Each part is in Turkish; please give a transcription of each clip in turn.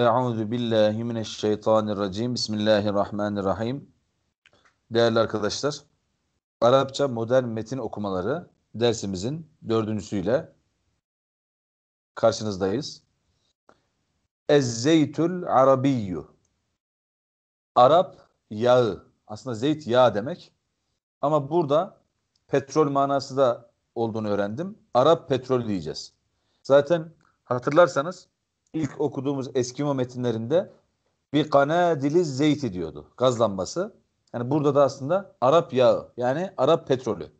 Euzu billahi mineşşeytanirracim. Bismillahirrahmanirrahim. Değerli arkadaşlar, Arapça modern metin okumaları dersimizin dördüncüsüyle karşınızdayız. Ez-zeytül arabiyyu. Arap yağı. Aslında zeyt yağ demek. Ama burada petrol manası da olduğunu öğrendim. Arap petrolü diyeceğiz. Zaten hatırlarsanız ilk okuduğumuz Eskimo metinlerinde bir kanadiliz zeyti diyordu gaz lambası. Yani burada da aslında Arap yağı yani Arap petrolü.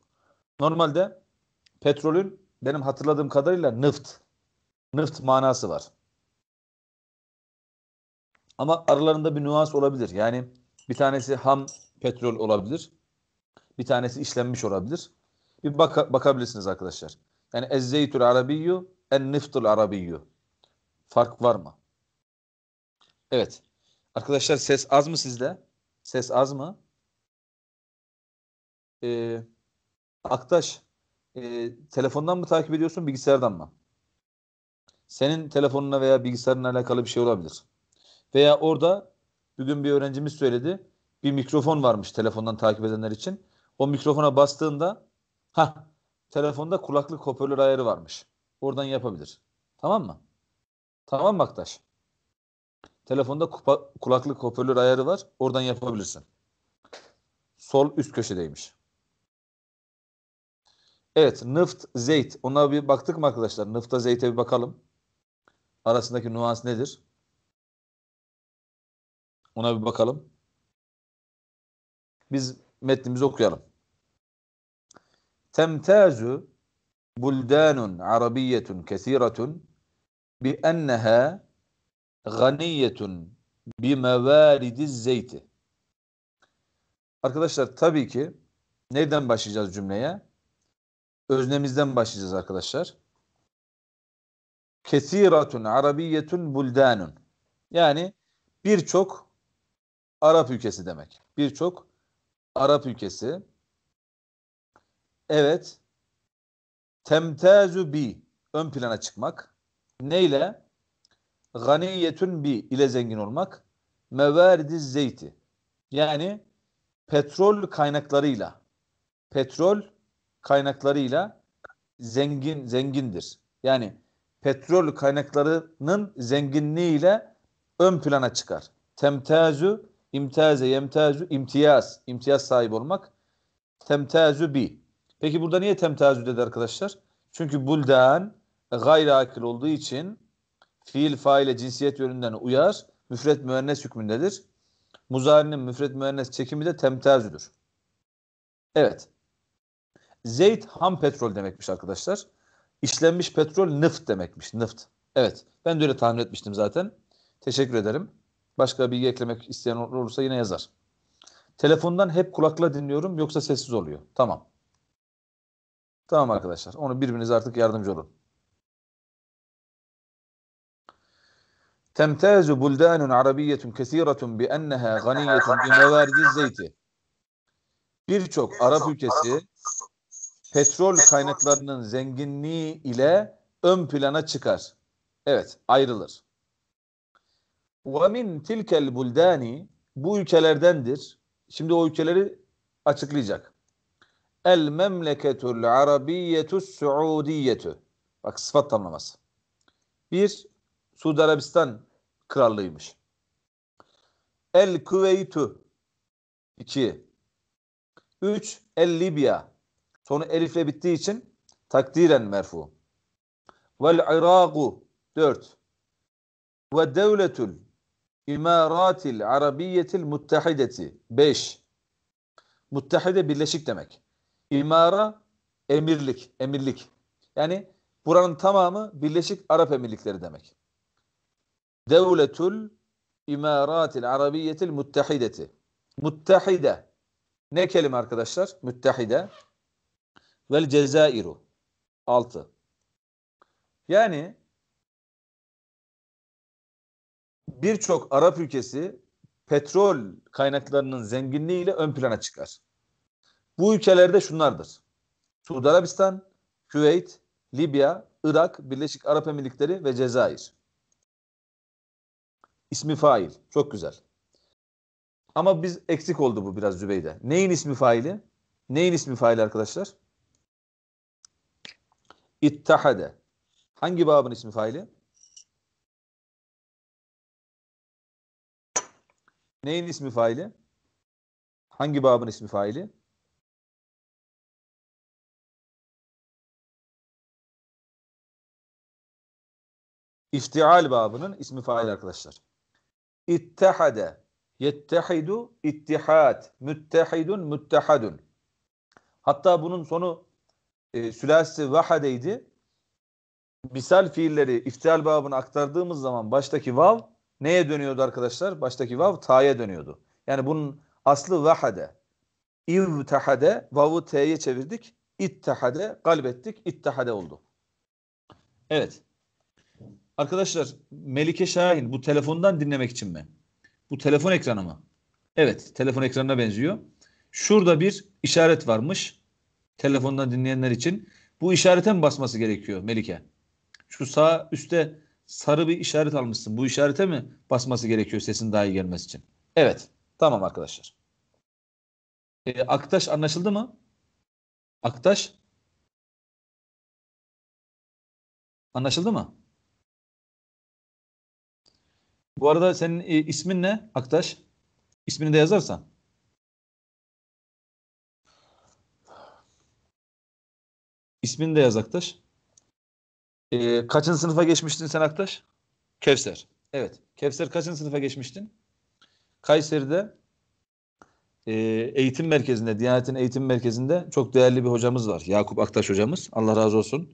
Normalde petrolün benim hatırladığım kadarıyla nıft. Nıft manası var. Ama aralarında bir nüans olabilir. Yani bir tanesi ham petrol olabilir. Bir tanesi işlenmiş olabilir bir baka, bakabilirsiniz arkadaşlar. Yani ezzeytül arabiyyu en niftul arabiyyu. Fark var mı? Evet. Arkadaşlar ses az mı sizde? Ses az mı? Ee, Aktaş e, telefondan mı takip ediyorsun bilgisayardan mı? Senin telefonuna veya bilgisayarına alakalı bir şey olabilir. Veya orada bugün bir öğrencimiz söyledi. Bir mikrofon varmış telefondan takip edenler için. O mikrofona bastığında Ha, telefonda kulaklık hoparlör ayarı varmış. Oradan yapabilir. Tamam mı? Tamam mı Aktaş? Telefonda kupa, kulaklık hoparlör ayarı var. Oradan yapabilirsin. Sol üst köşedeymiş. Evet. Nıft, zeyt. Ona bir baktık mı arkadaşlar? Nıfta zeyte bir bakalım. Arasındaki nüans nedir? Ona bir bakalım. Biz metnimizi okuyalım temtazu buldanun arabiyetun kesiretun bi enneha ganiyetun bi mevaridiz zeyti. Arkadaşlar tabii ki nereden başlayacağız cümleye? Öznemizden başlayacağız arkadaşlar. Kesiratun arabiyetun buldanun. Yani birçok Arap ülkesi demek. Birçok Arap ülkesi Evet. temtazu bi ön plana çıkmak. Neyle? Ganiyetun bi ile zengin olmak. Meveridiz zeyti. Yani petrol kaynaklarıyla petrol kaynaklarıyla zengin zengindir. Yani petrol kaynaklarının zenginliğiyle ön plana çıkar. Temtazu, imtaze, yemtazu, imtiyaz, imtiyaz sahibi olmak. Temtazu bi. Peki burada niye tem teazüd eder arkadaşlar? Çünkü buldan gayri akil olduğu için fiil faile cinsiyet yönünden uyar. Müfret müennes hükmündedir. Muzari'nin müfret müennes çekimi de tem teazüdür. Evet. Zeyt ham petrol demekmiş arkadaşlar. İşlenmiş petrol nıft demekmiş. Nıft. Evet. Ben de öyle tahmin etmiştim zaten. Teşekkür ederim. Başka bilgi eklemek isteyen olursa yine yazar. Telefondan hep kulakla dinliyorum yoksa sessiz oluyor. Tamam. Tamam arkadaşlar. Onu birbirinize artık yardımcı olun. تمتاز بلدان عربية كثيرة بأنها غنية بموارد الزيت. Birçok Arap ülkesi petrol kaynaklarının zenginliği ile ön plana çıkar. Evet, ayrılır. وَمِنْ تِلْكَ الْبُلْدَانِ Bu ülkelerdendir. Şimdi o ülkeleri açıklayacak. El memleketul arabiyyetus suudiyyetu. Bak sıfat tanımlaması. Bir, Suudi Arabistan krallığıymış. El Kuveytu. iki, Üç, El Libya. Sonu elifle bittiği için takdiren merfu. Vel Iraku. Dört. Ve devletul İmaratil Arabiyetil Muttahideti. Beş. Muttahide birleşik demek. İmara emirlik, emirlik. Yani buranın tamamı Birleşik Arap Emirlikleri demek. Devletül İmaratil Arabiyetil Muttahideti. Muttahide. Ne kelime arkadaşlar? Muttahide. Vel Cezairu. altı Yani birçok Arap ülkesi petrol kaynaklarının zenginliğiyle ön plana çıkar. Bu ülkelerde şunlardır. Suudi Arabistan, Küveyt, Libya, Irak, Birleşik Arap Emirlikleri ve Cezayir. İsmi fail. Çok güzel. Ama biz eksik oldu bu biraz Zübeyde. Neyin ismi faili? Neyin ismi faili arkadaşlar? İttaha'de. Hangi babın ismi faili? Neyin ismi faili? Hangi babın ismi faili? İftial babının ismi fail arkadaşlar. İttehade yettehidu ittihat müttehidun müttehadun. Hatta bunun sonu e, sülasi vahadeydi. Misal fiilleri iftial babını aktardığımız zaman baştaki vav neye dönüyordu arkadaşlar? Baştaki vav ta'ya dönüyordu. Yani bunun aslı vahade. İvtehade vavu t'ye çevirdik. İttehade kalbettik. İttehade oldu. Evet. Arkadaşlar Melike Şahin bu telefondan dinlemek için mi? Bu telefon ekranı mı? Evet telefon ekranına benziyor. Şurada bir işaret varmış. Telefondan dinleyenler için. Bu işarete mi basması gerekiyor Melike? Şu sağ üstte sarı bir işaret almışsın. Bu işarete mi basması gerekiyor sesin daha iyi gelmesi için? Evet. Tamam arkadaşlar. E, Aktaş anlaşıldı mı? Aktaş anlaşıldı mı? Bu arada senin e, ismin ne Aktaş? İsmini de yazarsan. İsmini de yaz Aktaş. E, kaçın sınıfa geçmiştin sen Aktaş? Kevser. Evet. Kevser kaçın sınıfa geçmiştin? Kayseri'de e, eğitim merkezinde, Diyanet'in eğitim merkezinde çok değerli bir hocamız var. Yakup Aktaş hocamız. Allah razı olsun.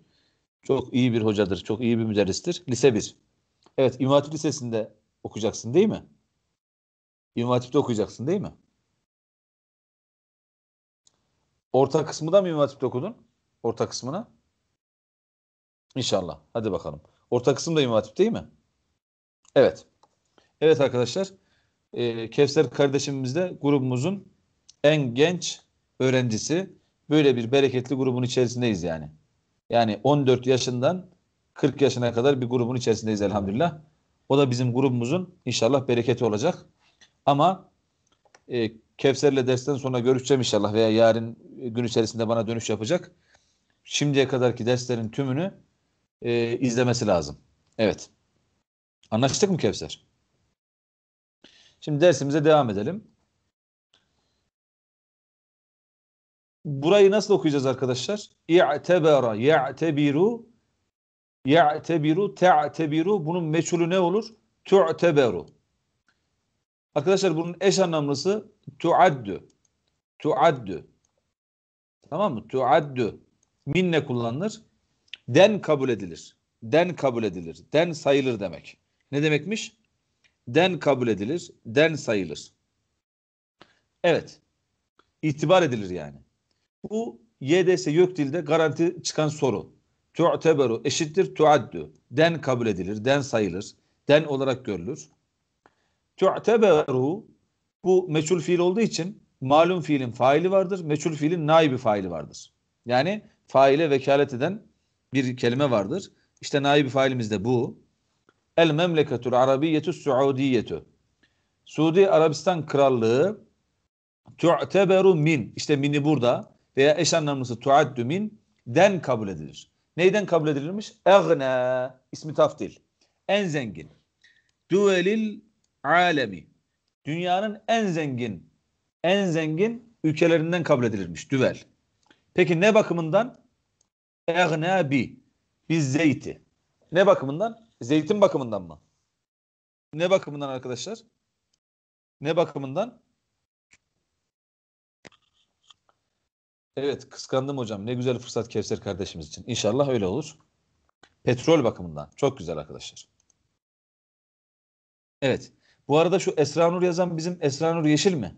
Çok iyi bir hocadır. Çok iyi bir müderristir. Lise 1. Evet, İmam Hatip Lisesi'nde okuyacaksın değil mi? İmam Hatip'te okuyacaksın değil mi? Orta kısmı da mı İmam Hatip'te okudun? Orta kısmına? İnşallah. Hadi bakalım. Orta kısım da İmam Hatip değil mi? Evet. Evet arkadaşlar. E, Kevser kardeşimiz de grubumuzun en genç öğrencisi. Böyle bir bereketli grubun içerisindeyiz yani. Yani 14 yaşından 40 yaşına kadar bir grubun içerisindeyiz elhamdülillah. O da bizim grubumuzun inşallah bereketi olacak. Ama e, Kevser'le dersten sonra görüşeceğim inşallah veya yarın e, gün içerisinde bana dönüş yapacak. Şimdiye kadarki derslerin tümünü e, izlemesi lazım. Evet. Anlaştık mı Kevser? Şimdi dersimize devam edelim. Burayı nasıl okuyacağız arkadaşlar? İ'tebera, ya'tebiru Ya'tebiru, te'tebiru. Bunun meçhulü ne olur? Tu'teberu. Arkadaşlar bunun eş anlamlısı tu'addü. Tu'addü. Tamam mı? Tu'addü. Minne kullanılır. Den kabul edilir. Den kabul edilir. Den sayılır demek. Ne demekmiş? Den kabul edilir. Den sayılır. Evet. itibar edilir yani. Bu YDS YÖKDİL'de garanti çıkan soru tu'teberu eşittir tuaddu. Den kabul edilir, den sayılır, den olarak görülür. Tu'teberu bu meçhul fiil olduğu için malum fiilin faili vardır, meçhul fiilin naibi faili vardır. Yani faile vekalet eden bir kelime vardır. İşte naibi failimiz de bu. El memleketul arabiyyetü suudiyetü. Suudi Arabistan Krallığı tu'teberu min. İşte mini burada veya eş anlamlısı tu'addu min den kabul edilir. Neyden kabul edilirmiş? Egne. ismi taftil. En zengin. Duelil alemi. Dünyanın en zengin, en zengin ülkelerinden kabul edilirmiş. Düvel. Peki ne bakımından? Egne bi. Biz zeyti. Ne bakımından? Zeytin bakımından mı? Ne bakımından arkadaşlar? Ne bakımından? Evet kıskandım hocam. Ne güzel fırsat Kevser kardeşimiz için. İnşallah öyle olur. Petrol bakımından. Çok güzel arkadaşlar. Evet. Bu arada şu Esra Nur yazan bizim Esra Nur Yeşil mi?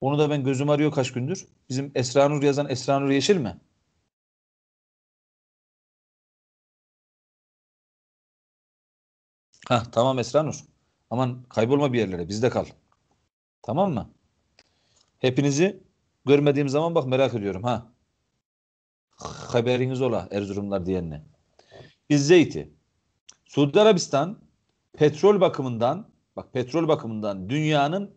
Onu da ben gözüm arıyor kaç gündür. Bizim Esra Nur yazan Esra Nur Yeşil mi? Ha tamam Esra Nur. Aman kaybolma bir yerlere bizde kal. Tamam mı? Hepinizi Görmediğim zaman bak merak ediyorum ha. Haberiniz ola Erzurumlar diyenle. İzzeyti. Suudi Arabistan petrol bakımından bak petrol bakımından dünyanın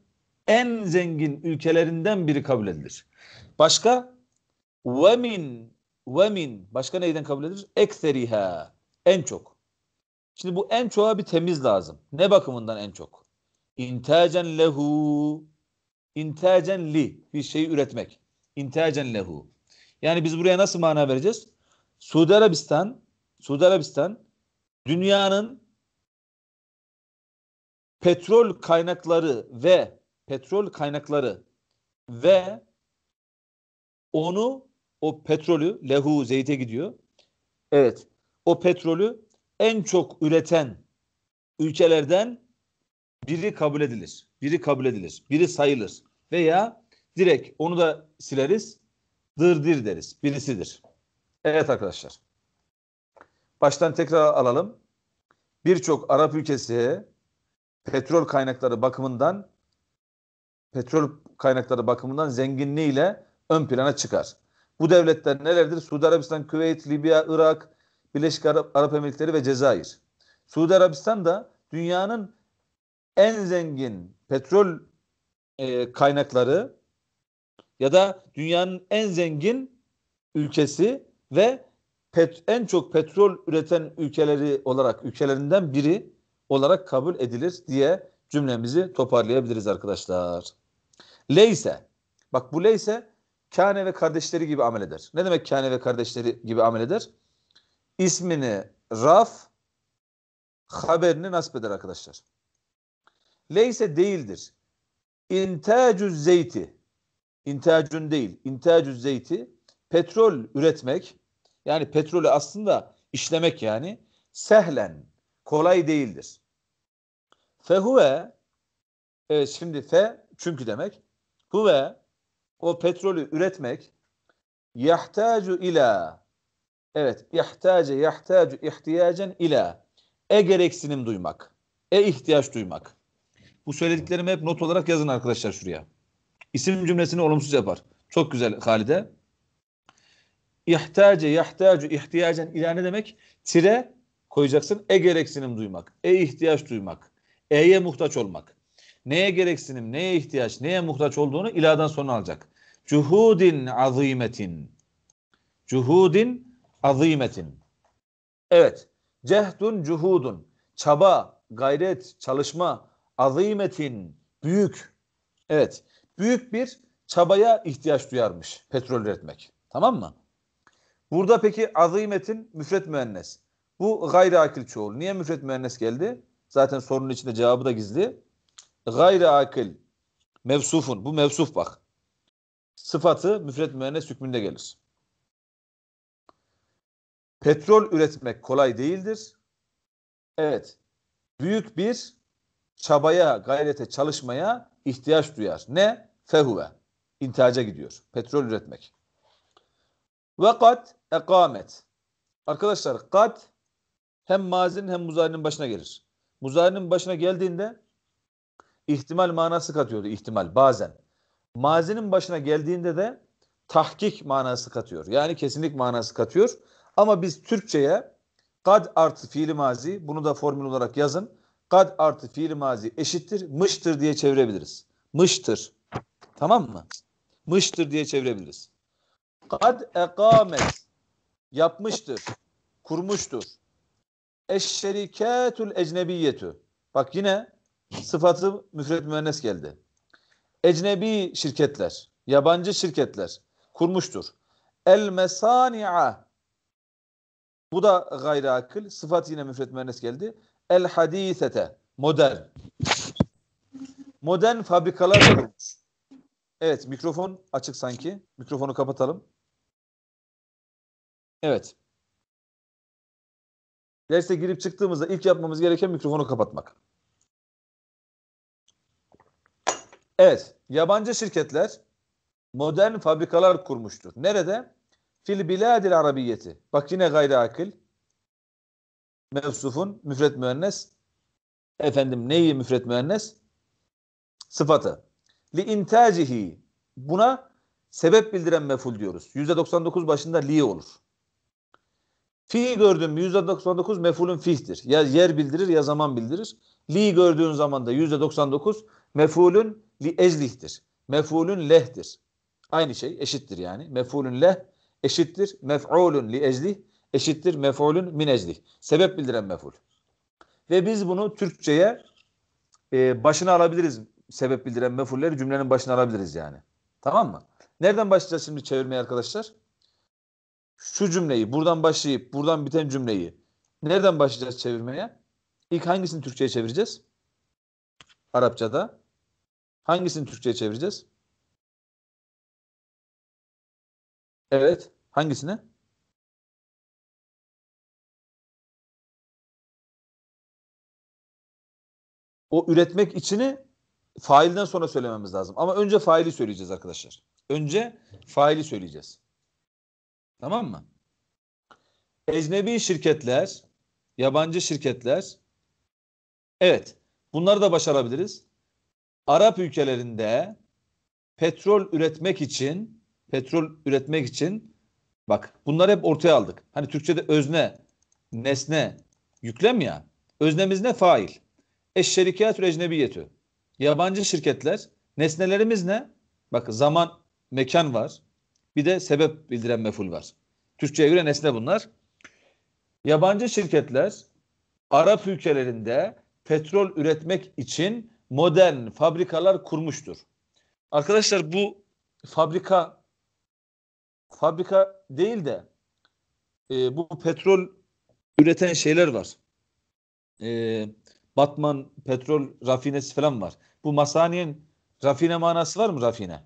en zengin ülkelerinden biri kabul edilir. Başka ve min ve min başka neyden kabul edilir? Ekseriha en çok. Şimdi bu en çoğa bir temiz lazım. Ne bakımından en çok? İntacen lehu İntacen li bir şeyi üretmek. İntacen lehu. Yani biz buraya nasıl mana vereceğiz? Suudi Arabistan, Suudi Arabistan dünyanın petrol kaynakları ve petrol kaynakları ve onu o petrolü lehu zeyte gidiyor. Evet. O petrolü en çok üreten ülkelerden biri kabul edilir. Biri kabul edilir. Biri sayılır veya direkt onu da sileriz. dir deriz. Birisidir. Evet arkadaşlar. Baştan tekrar alalım. Birçok Arap ülkesi petrol kaynakları bakımından petrol kaynakları bakımından zenginliğiyle ön plana çıkar. Bu devletler nelerdir? Suudi Arabistan, Küveyt, Libya, Irak, Birleşik Arap, Arap Emirlikleri ve Cezayir. Suudi Arabistan da dünyanın en zengin petrol e, kaynakları ya da dünyanın en zengin ülkesi ve pet, en çok petrol üreten ülkeleri olarak ülkelerinden biri olarak kabul edilir diye cümlemizi toparlayabiliriz arkadaşlar. Leyse bak bu leyse Kane ve kardeşleri gibi amel eder. Ne demek Kane ve kardeşleri gibi amel eder? İsmini raf haberini nasip eder arkadaşlar. Leyse değildir. İntacüz zeyti, intacün değil, intacüz zeyti, petrol üretmek, yani petrolü aslında işlemek yani, sehlen, kolay değildir. Fehuve, e, şimdi fe çünkü demek, huve, o petrolü üretmek, yahtacu ila, evet, yahtace, yahtacu, ihtiyacen ila, e gereksinim duymak, e ihtiyaç duymak. Bu söylediklerimi hep not olarak yazın arkadaşlar şuraya. İsim cümlesini olumsuz yapar. Çok güzel Halide. İhtace, yahtacu, ihtiyacen ila ne demek? Tire koyacaksın. E gereksinim duymak. E ihtiyaç duymak. E'ye muhtaç olmak. Neye gereksinim, neye ihtiyaç, neye muhtaç olduğunu iladan sonra alacak. Cuhudin azimetin. Cuhudin azimetin. Evet. Cehdun cuhudun. Çaba, gayret, çalışma, azimetin büyük evet büyük bir çabaya ihtiyaç duyarmış petrol üretmek. Tamam mı? Burada peki azimetin müfret müennes. Bu gayri akil çoğul. Niye müfret müennes geldi? Zaten sorunun içinde cevabı da gizli. Gayri akil mevsufun. Bu mevsuf bak. Sıfatı müfret müennes hükmünde gelir. Petrol üretmek kolay değildir. Evet. Büyük bir çabaya, gayrete, çalışmaya ihtiyaç duyar. Ne? Fehuve. İntihaca gidiyor. Petrol üretmek. Ve kat ekamet. Arkadaşlar kat hem mazinin hem muzayinin başına gelir. Muzayinin başına geldiğinde ihtimal manası katıyordu ihtimal bazen. Mazinin başına geldiğinde de tahkik manası katıyor. Yani kesinlik manası katıyor. Ama biz Türkçe'ye kad artı fiili mazi bunu da formül olarak yazın kad artı fiil mazi eşittir mıştır diye çevirebiliriz. Mıştır. Tamam mı? Mıştır diye çevirebiliriz. Kad ekamet yapmıştır. Kurmuştur. Eşşeriketül ecnebiyetü. Bak yine sıfatı müfret müennes geldi. Ecnebi şirketler, yabancı şirketler kurmuştur. El mesani'a bu da gayri akıl. Sıfat yine müfret müennes geldi el hadisete modern. Modern fabrikalar kurulmuş. Evet mikrofon açık sanki. Mikrofonu kapatalım. Evet. Derse girip çıktığımızda ilk yapmamız gereken mikrofonu kapatmak. Evet, yabancı şirketler modern fabrikalar kurmuştur. Nerede? Fil biladil arabiyeti. Bak yine gayri akıl mevsufun müfret müennes efendim neyi müfret müennes? Sıfatı. Li intacihi buna sebep bildiren meful diyoruz. %99 başında li olur. Fi gördüğüm %99 mefulün fihtir. Ya yer bildirir ya zaman bildirir. Li gördüğün zaman da %99 mefulün li ezlihtir. Mefulün lehtir. Aynı şey eşittir yani. Mefulün leh eşittir. Mef'ulün li eclih eşittir mef'ulün min Sebep bildiren mef'ul. Ve biz bunu Türkçe'ye e, başına alabiliriz. Sebep bildiren mef'ulleri cümlenin başına alabiliriz yani. Tamam mı? Nereden başlayacağız şimdi çevirmeye arkadaşlar? Şu cümleyi buradan başlayıp buradan biten cümleyi nereden başlayacağız çevirmeye? İlk hangisini Türkçe'ye çevireceğiz? Arapçada. Hangisini Türkçe'ye çevireceğiz? Evet. Hangisini? o üretmek içini failden sonra söylememiz lazım. Ama önce faili söyleyeceğiz arkadaşlar. Önce faili söyleyeceğiz. Tamam mı? Ecnebi şirketler, yabancı şirketler evet bunları da başarabiliriz. Arap ülkelerinde petrol üretmek için petrol üretmek için bak bunları hep ortaya aldık. Hani Türkçe'de özne, nesne, yüklem ya. Öznemiz ne? Fail. Eşşerikatül ecnebiyetü. Yabancı şirketler. Nesnelerimiz ne? Bak zaman, mekan var. Bir de sebep bildiren meful var. Türkçe'ye göre nesne bunlar. Yabancı şirketler Arap ülkelerinde petrol üretmek için modern fabrikalar kurmuştur. Arkadaşlar bu fabrika fabrika değil de e, bu petrol üreten şeyler var. E, Batman petrol rafinesi falan var. Bu masaniyenin rafine manası var mı rafine?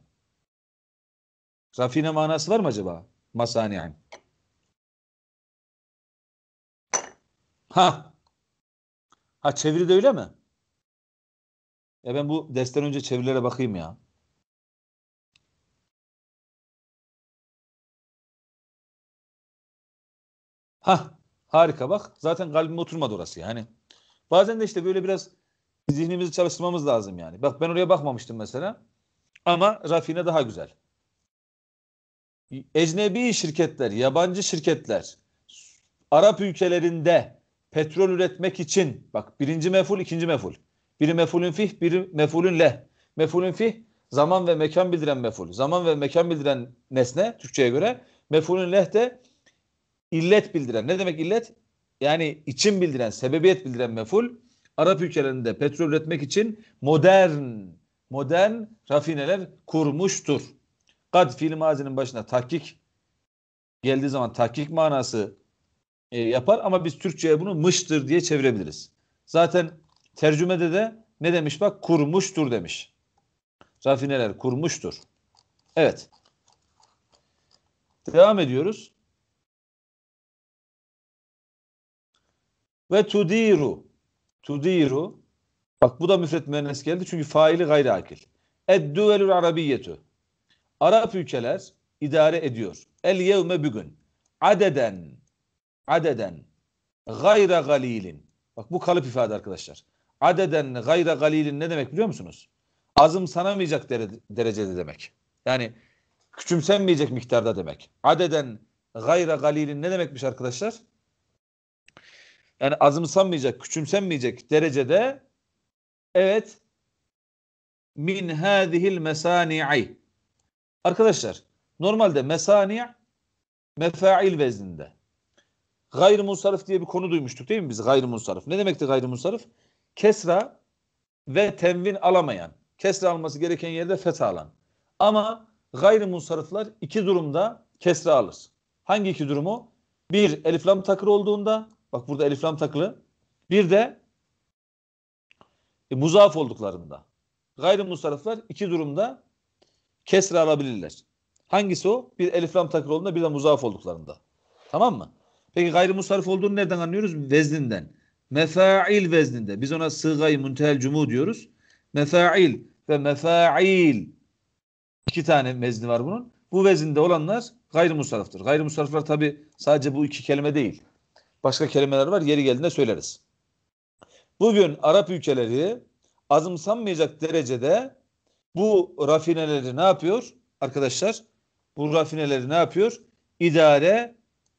Rafine manası var mı acaba? Masaniyen. Ha. Ha çeviri de öyle mi? Ya ben bu dersten önce çevirilere bakayım ya. Ha harika bak. Zaten kalbime oturmadı orası yani. Bazen de işte böyle biraz zihnimizi çalıştırmamız lazım yani. Bak ben oraya bakmamıştım mesela. Ama Rafine daha güzel. Ecnebi şirketler, yabancı şirketler Arap ülkelerinde petrol üretmek için bak birinci meful, ikinci meful. Biri mefulün fih, biri mefulün leh. Mefulün fih zaman ve mekan bildiren meful. Zaman ve mekan bildiren nesne Türkçe'ye göre. Mefulün leh de illet bildiren. Ne demek illet? yani için bildiren, sebebiyet bildiren meful Arap ülkelerinde petrol üretmek için modern modern rafineler kurmuştur. Kad fiil mazinin başına takik geldiği zaman takik manası e, yapar ama biz Türkçe'ye bunu mıştır diye çevirebiliriz. Zaten tercümede de ne demiş bak kurmuştur demiş. Rafineler kurmuştur. Evet. Devam ediyoruz. Ve tudiru. Tudiru. Bak bu da müfret mühendis geldi çünkü faili gayri akil. Eddüvelül arabiyyetu. Arap ülkeler idare ediyor. El yevme bugün. Adeden. Adeden. Gayra galilin. Bak bu kalıp ifade arkadaşlar. Adeden gayra galilin ne demek biliyor musunuz? Azımsanamayacak dere derecede demek. Yani küçümsenmeyecek miktarda demek. Adeden gayra galilin ne demekmiş arkadaşlar? yani azımsanmayacak, küçümsenmeyecek derecede evet min hadihil mesani'i Arkadaşlar normalde mesani' mefail vezninde. Gayrimunsarif diye bir konu duymuştuk değil mi biz gayrimunsarif? Ne demekti gayrimunsarif? Kesra ve tenvin alamayan, kesra alması gereken yerde fetha alan. Ama gayrimunsariflar iki durumda kesra alır. Hangi iki durumu? Bir elif lam takır olduğunda Bak burada elif lam takılı. Bir de e, muzaf olduklarında. Gayrimusarraflar iki durumda kesre alabilirler. Hangisi o? Bir elif lam takılı olduğunda bir de muzaf olduklarında. Tamam mı? Peki gayrimusarraf olduğunu nereden anlıyoruz? Vezninden. Mefail vezninde. Biz ona sığayı müntehel cumu diyoruz. Mefail ve mefail. iki tane vezni var bunun. Bu vezinde olanlar gayrimusarraftır. Gayrimusarraflar tabi sadece bu iki kelime değil başka kelimeler var yeri geldiğinde söyleriz. Bugün Arap ülkeleri azımsanmayacak derecede bu rafineleri ne yapıyor? Arkadaşlar bu rafineleri ne yapıyor? İdare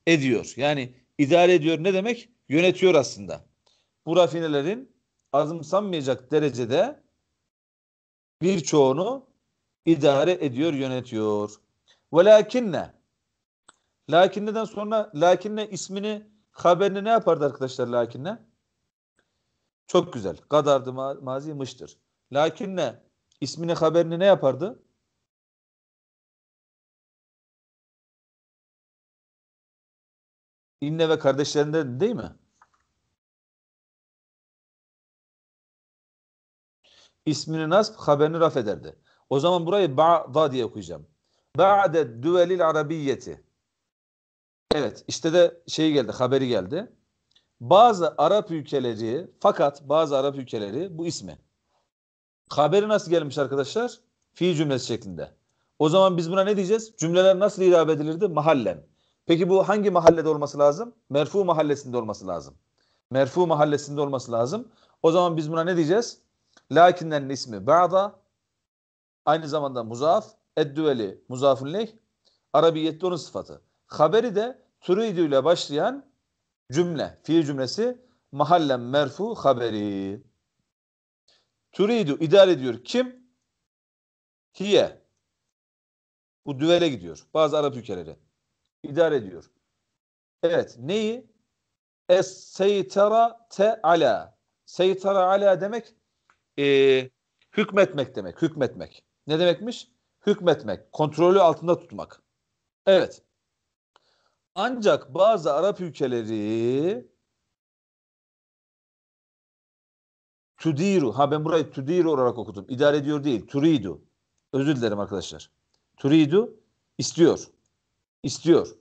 ediyor. Yani idare ediyor ne demek? Yönetiyor aslında. Bu rafinelerin azımsanmayacak derecede birçoğunu idare ediyor, yönetiyor. Velakinne Lakinneden sonra lakinne ismini Haberini ne yapardı arkadaşlar lakin ne? Çok güzel. Kadardı ma mazi mıştır. Lakin ne? İsmini haberini ne yapardı? İnne ve kardeşlerinde değil mi? İsmini nasb, haberini raf ederdi. O zaman burayı ba'da diye okuyacağım. Ba'de düvelil arabiyeti Evet işte de şey geldi haberi geldi. Bazı Arap ülkeleri fakat bazı Arap ülkeleri bu ismi. Haberi nasıl gelmiş arkadaşlar? Fiil cümlesi şeklinde. O zaman biz buna ne diyeceğiz? Cümleler nasıl irabe edilirdi? Mahallen. Peki bu hangi mahallede olması lazım? Merfu mahallesinde olması lazım. Merfu mahallesinde olması lazım. O zaman biz buna ne diyeceğiz? Lakinden ismi ba'da aynı zamanda muzaf, eddüveli muzafun leh, arabiyette onun sıfatı. Haberi de turidü ile başlayan cümle, fiil cümlesi mahallen merfu haberi. Turidu idare ediyor kim? Hiye. Bu düvele gidiyor. Bazı Arap ülkeleri. İdare ediyor. Evet. Neyi? Es seytara te ala. Seytara ala demek e, hükmetmek demek. Hükmetmek. Ne demekmiş? Hükmetmek. Kontrolü altında tutmak. Evet. Ancak bazı Arap ülkeleri Tudiru. Ha ben burayı Tudiru olarak okudum. İdare ediyor değil. Turidu. Özür dilerim arkadaşlar. Turidu istiyor. İstiyor.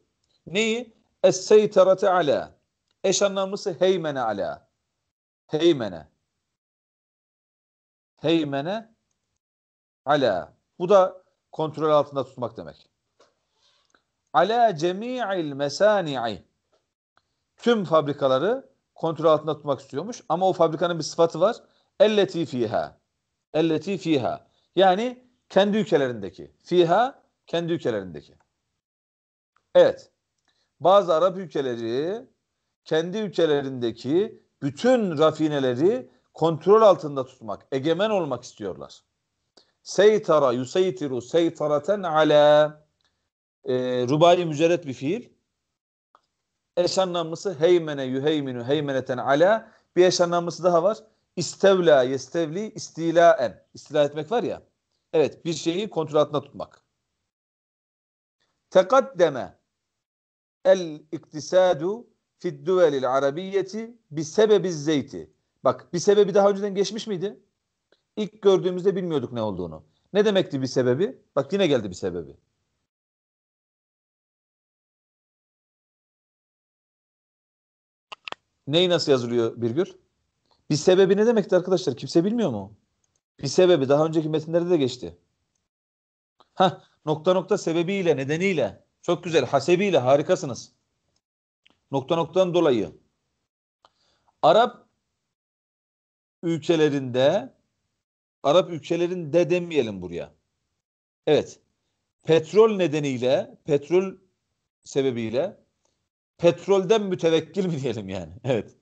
Neyi? Es-seyterate ala. Eş anlamlısı heymene ala. Heymene. Heymene ala. Bu da kontrol altında tutmak demek ala cemi'il mesani'i tüm fabrikaları kontrol altında tutmak istiyormuş ama o fabrikanın bir sıfatı var. Elleti fiha. Elleti fiha. Yani kendi ülkelerindeki. Fiha kendi ülkelerindeki. Evet. Bazı Arap ülkeleri kendi ülkelerindeki bütün rafineleri kontrol altında tutmak, egemen olmak istiyorlar. Seytara yuseytiru seytaraten ala e, ee, rubai mücerret bir fiil. Eş anlamlısı heymene yuheyminu heymeneten ala. Bir eş anlamlısı daha var. İstevla yestevli istilaen. İstila etmek var ya. Evet bir şeyi kontrol altında tutmak. Tekaddeme el iktisadu fid duvelil arabiyeti bir sebebi zeyti. Bak bir sebebi daha önceden geçmiş miydi? İlk gördüğümüzde bilmiyorduk ne olduğunu. Ne demekti bir sebebi? Bak yine geldi bir sebebi. Neyi nasıl yazılıyor Birgül? Bir sebebi ne demekti arkadaşlar? Kimse bilmiyor mu? Bir sebebi daha önceki metinlerde de geçti. Ha nokta nokta sebebiyle, nedeniyle. Çok güzel. Hasebiyle harikasınız. Nokta noktan dolayı. Arap ülkelerinde Arap ülkelerinde demeyelim buraya. Evet. Petrol nedeniyle, petrol sebebiyle petrolden mütevekkil mi diyelim yani? Evet.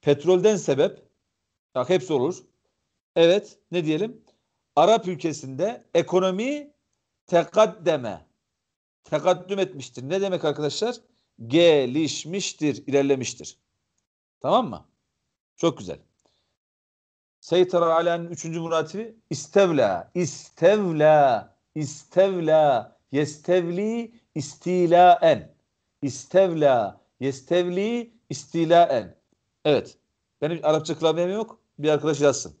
Petrolden sebep bak hepsi olur. Evet ne diyelim? Arap ülkesinde ekonomi tekaddeme tekaddüm etmiştir. Ne demek arkadaşlar? Gelişmiştir, ilerlemiştir. Tamam mı? Çok güzel. Seytara Ala'nın üçüncü muratibi istevla, istevla, istevla, yestevli istilaen. İstevla, Yestevli istilaen. Evet. Benim Arapça klavyem yok. Bir arkadaş yazsın.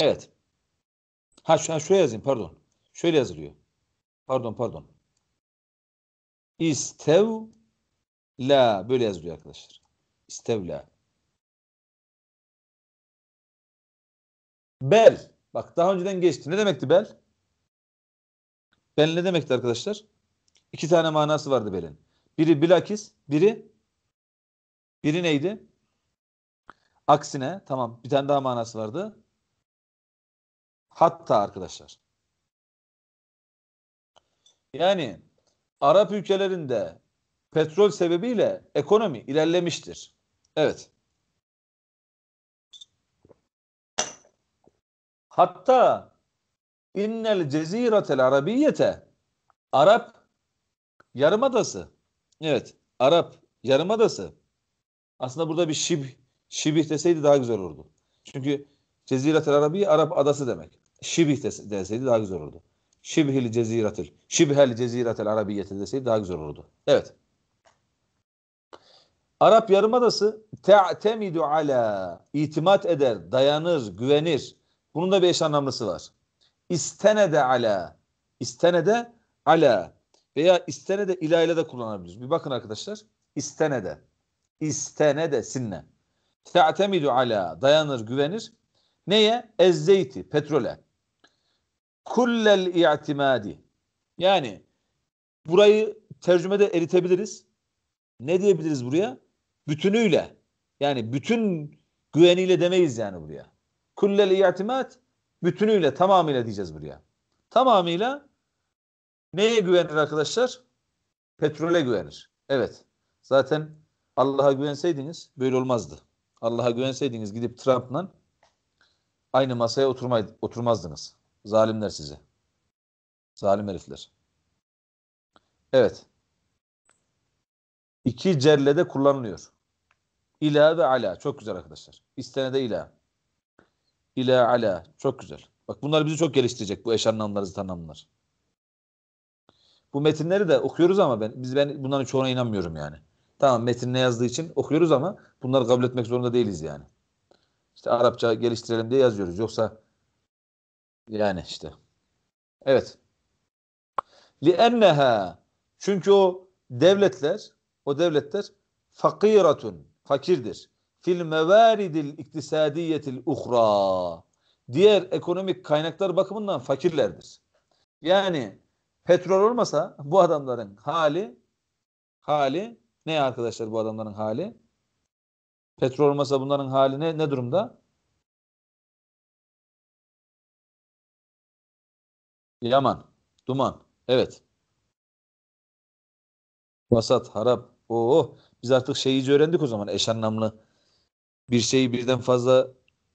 Evet. Ha, şu, ha şöyle yazayım pardon. Şöyle yazılıyor. Pardon pardon. İstev la böyle yazılıyor arkadaşlar. İstev la. Bel. Bak daha önceden geçti. Ne demekti bel? Bel ne demekti arkadaşlar? İki tane manası vardı belin. Biri bilakis, biri biri neydi? Aksine tamam bir tane daha manası vardı. Hatta arkadaşlar. Yani Arap ülkelerinde petrol sebebiyle ekonomi ilerlemiştir. Evet. Hatta innel ceziretel arabiyete Arap yarımadası Evet. Arap Yarımadası. Aslında burada bir şib, şibih deseydi daha güzel olurdu. Çünkü Ceziretel Arabi Arap adası demek. Şibih deseydi daha güzel olurdu. Şibhil ceziretil. Şibhel ceziretel arabiyeti deseydi daha güzel olurdu. Evet. Arap Yarımadası te'temidu ala itimat eder, dayanır, güvenir. Bunun da bir eş anlamlısı var. İstenede ala. İstenede ala. Veya istene de ilayla da kullanabiliriz. Bir bakın arkadaşlar. İstene de. İstene de sinne. Te'temidu ala dayanır güvenir. Neye? Ezzeyti petrole. Kullel i'timadi. Yani burayı tercümede eritebiliriz. Ne diyebiliriz buraya? Bütünüyle. Yani bütün güveniyle demeyiz yani buraya. Kullel i'timat bütünüyle tamamıyla diyeceğiz buraya. Tamamıyla Neye güvenir arkadaşlar? Petrole güvenir. Evet. Zaten Allah'a güvenseydiniz böyle olmazdı. Allah'a güvenseydiniz gidip Trump'la aynı masaya oturmay oturmazdınız. Zalimler size. Zalim herifler. Evet. İki cerlede kullanılıyor. İla ve ala. Çok güzel arkadaşlar. İstenede ila. İla ala. Çok güzel. Bak bunlar bizi çok geliştirecek bu eş anlamlar, zıt anlamlar. Bu metinleri de okuyoruz ama ben biz ben bunların çoğuna inanmıyorum yani. Tamam metin ne yazdığı için okuyoruz ama bunları kabul etmek zorunda değiliz yani. İşte Arapça geliştirelim diye yazıyoruz. Yoksa yani işte. Evet. لِأَنَّهَا Çünkü o devletler, o devletler fakiratun, fakirdir. Fil mevaridil iktisadiyetil uhra. Diğer ekonomik kaynaklar bakımından fakirlerdir. Yani Petrol olmasa bu adamların hali hali ne arkadaşlar bu adamların hali? Petrol olmasa bunların hali ne, ne durumda? Yaman, duman. Evet. Vasat, harap. Oo, oh, biz artık şeyi öğrendik o zaman eş anlamlı. Bir şeyi birden fazla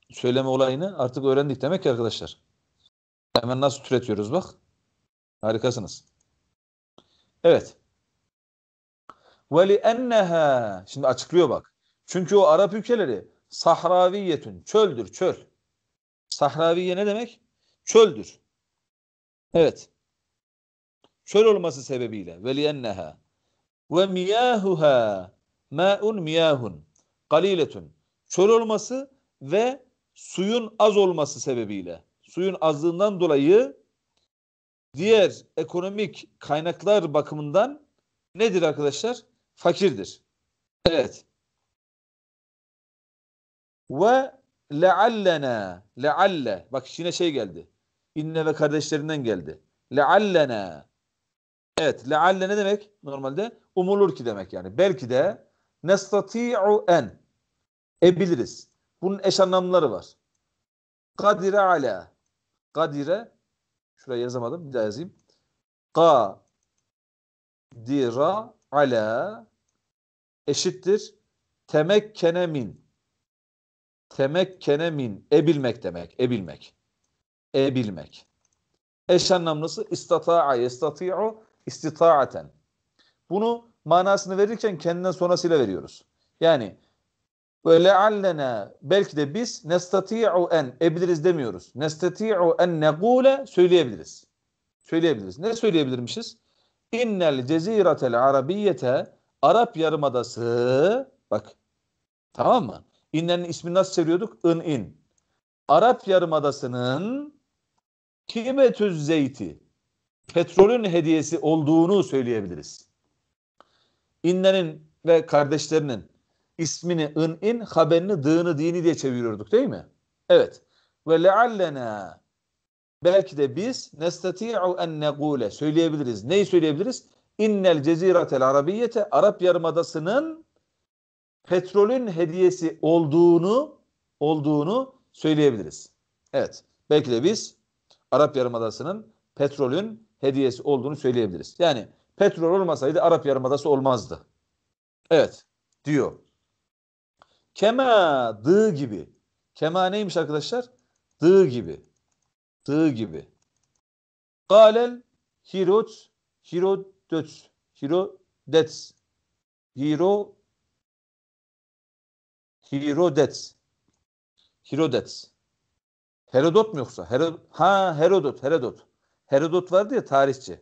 söyleme olayını artık öğrendik demek ki arkadaşlar. Hemen nasıl türetiyoruz bak. Harikasınız. Evet. وَلِأَنَّهَا Şimdi açıklıyor bak. Çünkü o Arap ülkeleri sahraviyetün, çöldür, çöl. Sahraviye ne demek? Çöldür. Evet. Çöl olması sebebiyle. وَلِأَنَّهَا وَمِيَاهُهَا مَاءٌ miyahun قَلِيلَةٌ Çöl olması ve suyun az olması sebebiyle. Suyun azlığından dolayı diğer ekonomik kaynaklar bakımından nedir arkadaşlar? Fakirdir. Evet. Ve leallena lealle bak yine şey geldi. İnne ve kardeşlerinden geldi. Leallena Evet lealle ne demek normalde? Umulur ki demek yani. Belki de nestati'u en ebiliriz. Bunun eş anlamları var. Kadire ala kadire Şuraya yazamadım. Bir daha yazayım. Ka dira ala eşittir temek kenemin temek kenemin Ebilmek demek. Ebilmek. Ebilmek. Eş anlamlısı istata'a yestati'u istita'aten. Bunu manasını verirken kendinden sonrasıyla veriyoruz. Yani Böyle leallena belki de biz nestati'u en ebiliriz demiyoruz. Nestati'u en negule söyleyebiliriz. Söyleyebiliriz. Ne söyleyebilirmişiz? İnnel ceziretel arabiyete Arap Yarımadası bak tamam mı? İnnenin ismini nasıl çeviriyorduk? İn in. Arap Yarımadası'nın kimetüz zeyti petrolün hediyesi olduğunu söyleyebiliriz. İnnenin ve kardeşlerinin ismini ın in, haberini dığını dini diye çeviriyorduk değil mi? Evet. Ve leallena belki de biz nestati'u en negule söyleyebiliriz. Neyi söyleyebiliriz? İnnel ceziretel arabiyete Arap Yarımadası'nın petrolün hediyesi olduğunu olduğunu söyleyebiliriz. Evet. Belki de biz Arap Yarımadası'nın petrolün hediyesi olduğunu söyleyebiliriz. Yani petrol olmasaydı Arap Yarımadası olmazdı. Evet diyor. Kema dığı gibi. Kema neymiş arkadaşlar? Dığı gibi. Dığı gibi. Galel hirot hirodöt hirodets hiro hirodets hirodets Herodot mu yoksa? Herod ha Herodot, Herodot. Herodot vardı ya tarihçi.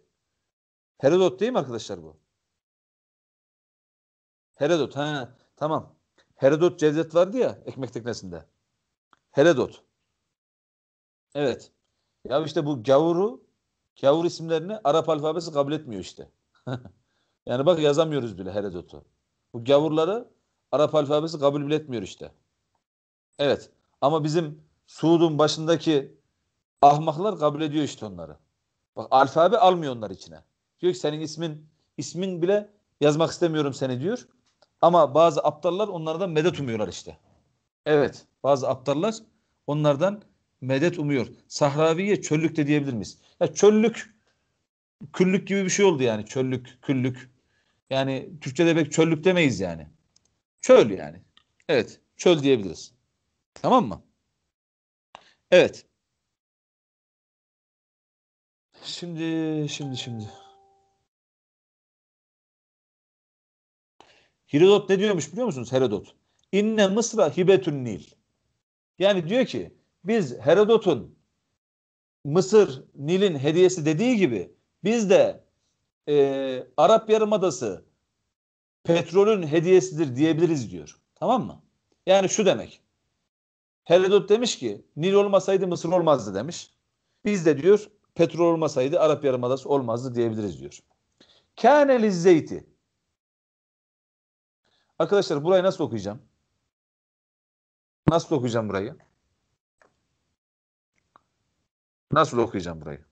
Herodot değil mi arkadaşlar bu? Herodot ha tamam. Herodot Cevdet vardı ya ekmek teknesinde. Herodot. Evet. Ya işte bu gavuru gavur isimlerini Arap alfabesi kabul etmiyor işte. yani bak yazamıyoruz bile Herodot'u. Bu gavurları Arap alfabesi kabul bile etmiyor işte. Evet. Ama bizim Suud'un başındaki ahmaklar kabul ediyor işte onları. Bak alfabe almıyor onlar içine. Diyor ki senin ismin ismin bile yazmak istemiyorum seni diyor. Ama bazı aptallar onlardan medet umuyorlar işte. Evet bazı aptallar onlardan medet umuyor. Sahraviye çöllük de diyebilir miyiz? Ya çöllük küllük gibi bir şey oldu yani çöllük küllük. Yani Türkçe'de pek çöllük demeyiz yani. Çöl yani. Evet çöl diyebiliriz. Tamam mı? Evet. Şimdi şimdi şimdi. Herodot ne diyormuş biliyor musunuz Herodot? İnne Mısra hibetün nil. Yani diyor ki biz Herodot'un Mısır Nil'in hediyesi dediği gibi biz de e, Arap Yarımadası petrolün hediyesidir diyebiliriz diyor. Tamam mı? Yani şu demek. Herodot demiş ki Nil olmasaydı Mısır olmazdı demiş. Biz de diyor petrol olmasaydı Arap Yarımadası olmazdı diyebiliriz diyor. Kâne zeyti Arkadaşlar burayı nasıl okuyacağım? Nasıl okuyacağım burayı? Nasıl okuyacağım burayı?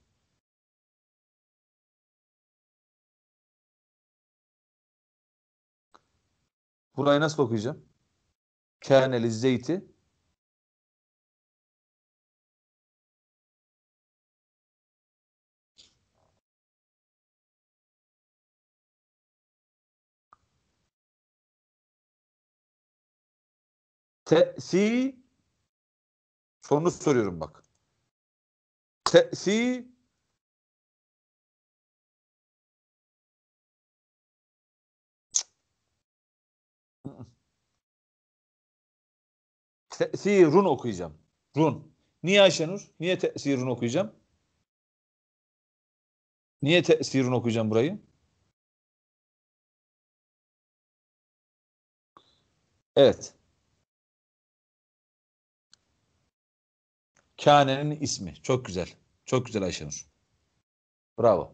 Burayı nasıl okuyacağım? Kâneli zeyti Te'si sonunu soruyorum bak. Te'si Te'sirun okuyacağım. Run. Niye Ayşenur? Niye te'sirun okuyacağım? Niye te'sirun okuyacağım burayı? Evet. Kane'nin ismi. Çok güzel. Çok güzel Ayşenur. Bravo.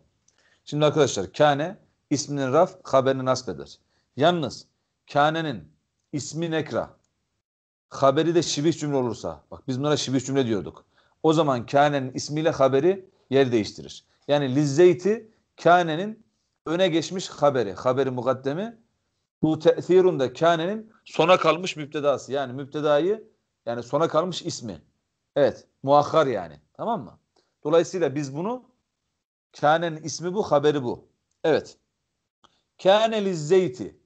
Şimdi arkadaşlar Kane isminin raf haberini nasip eder. Yalnız Kane'nin ismi nekra haberi de şibih cümle olursa bak biz bunlara şibih cümle diyorduk. O zaman Kane'nin ismiyle haberi yer değiştirir. Yani lizzeyti Kane'nin öne geçmiş haberi. Haberi mukaddemi bu te'thirun da Kâne'nin sona kalmış müptedası. Yani müptedayı yani sona kalmış ismi. Evet. Muakkar yani. Tamam mı? Dolayısıyla biz bunu kânenin ismi bu, haberi bu. Evet. Kâne zeyti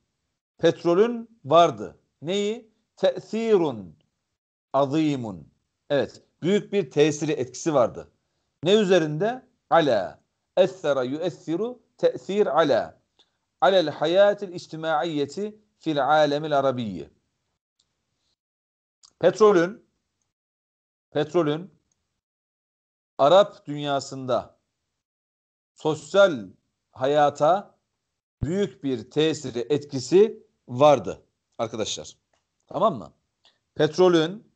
petrolün vardı. Neyi? Te'thirun azimun. Evet. Büyük bir tesiri etkisi vardı. Ne üzerinde? Ala. Essere yuessiru te'thir ala. Alel hayatil içtimaiyeti fil alemil arabiyyi. Petrolün petrolün Arap dünyasında sosyal hayata büyük bir tesiri, etkisi vardı arkadaşlar. Tamam mı? Petrolün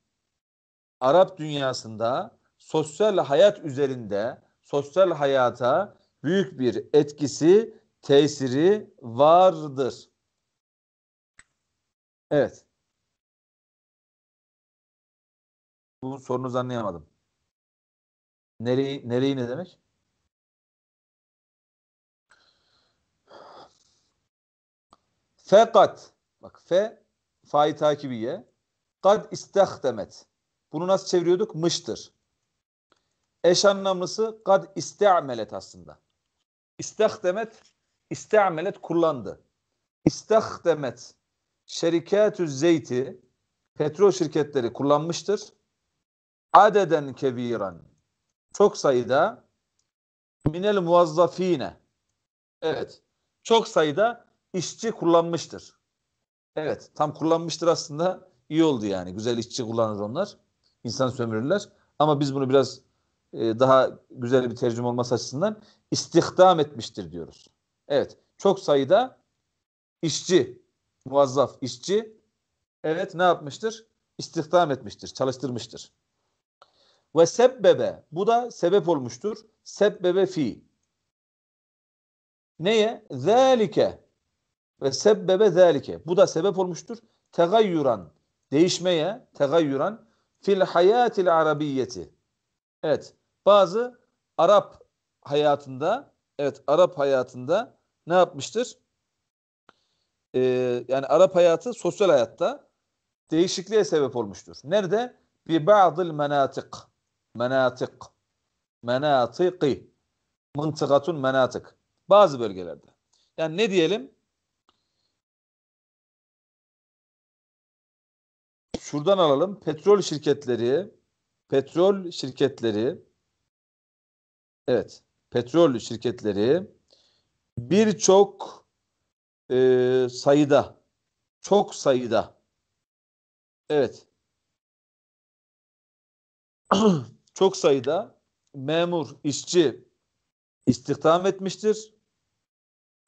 Arap dünyasında sosyal hayat üzerinde sosyal hayata büyük bir etkisi, tesiri vardır. Evet. Bu sorunuzu anlayamadım. Nereyi, nereyi ne demek? Fekat. Bak fe fai takibiye. Kad istehdemet. Bunu nasıl çeviriyorduk? Mıştır. Eş anlamlısı kad isteamelet aslında. İstehdemet, isteamelet kullandı. İstehdemet. Şerikatü zeyti petrol şirketleri kullanmıştır. Adeden kebiran çok sayıda minel muvazzafine evet çok sayıda işçi kullanmıştır. Evet tam kullanmıştır aslında iyi oldu yani. Güzel işçi kullanır onlar. İnsan sömürürler. Ama biz bunu biraz e, daha güzel bir tercüme olması açısından istihdam etmiştir diyoruz. Evet. Çok sayıda işçi, muvazzaf işçi evet ne yapmıştır? İstihdam etmiştir, çalıştırmıştır. Ve sebbebe bu da sebep olmuştur. Sebbebe fi. Neye? Zalike ve sebbebe zalike. Bu da sebep olmuştur. Tegayyuran değişmeye, tegayyuran fil hayatil arabiyeti. Evet. Bazı Arap hayatında evet Arap hayatında ne yapmıştır? Ee, yani Arap hayatı sosyal hayatta değişikliğe sebep olmuştur. Nerede? Bir ba'dil menatik menatik menatiki mıntıkatun menatik bazı bölgelerde. Yani ne diyelim? Şuradan alalım. Petrol şirketleri petrol şirketleri evet petrol şirketleri birçok e, sayıda çok sayıda evet çok sayıda memur, işçi istihdam etmiştir,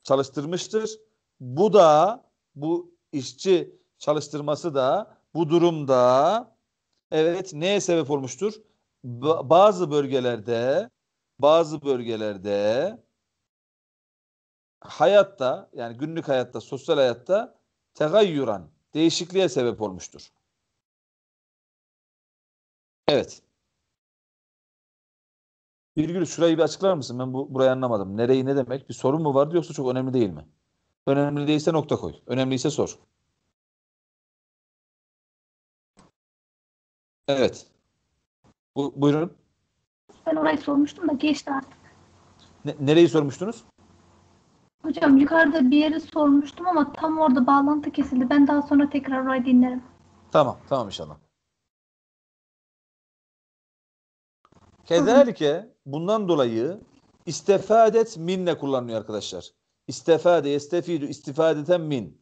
çalıştırmıştır. Bu da bu işçi çalıştırması da bu durumda evet neye sebep olmuştur? Bazı bölgelerde bazı bölgelerde hayatta yani günlük hayatta, sosyal hayatta tegayyuran değişikliğe sebep olmuştur. Evet. Virgül şurayı bir açıklar mısın? Ben bu burayı anlamadım. Nereyi ne demek? Bir sorun mu vardı yoksa çok önemli değil mi? Önemli değilse nokta koy. Önemliyse sor. Evet. Bu, buyurun. Ben orayı sormuştum da geçti artık. Ne, nereyi sormuştunuz? Hocam yukarıda bir yeri sormuştum ama tam orada bağlantı kesildi. Ben daha sonra tekrar orayı dinlerim. Tamam, tamam inşallah. Kederike bundan dolayı istefadet minle kullanıyor arkadaşlar. İstifade, yestefidu, istifadeten min.